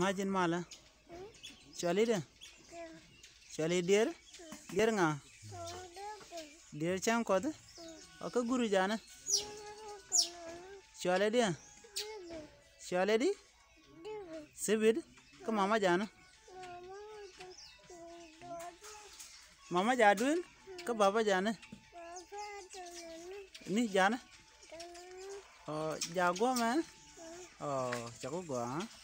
majin mala chali de chali deer deer nga deer cham kod aka guru jana chali de chali di sibid ka mama jana mama jaduin ka baba jana ini jana oh jago man oh jago gua